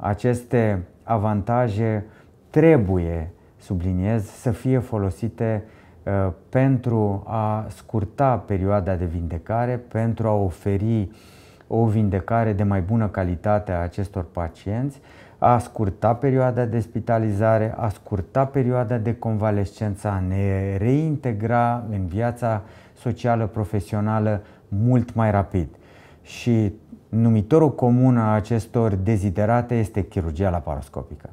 Aceste avantaje trebuie, subliniez, să fie folosite uh, pentru a scurta perioada de vindecare, pentru a oferi o vindecare de mai bună calitate a acestor pacienți, a scurta perioada de spitalizare, a scurta perioada de convalescență, a ne reintegra în viața socială, profesională mult mai rapid. Și Numitorul comun a acestor deziderate este chirurgia laparoscopică.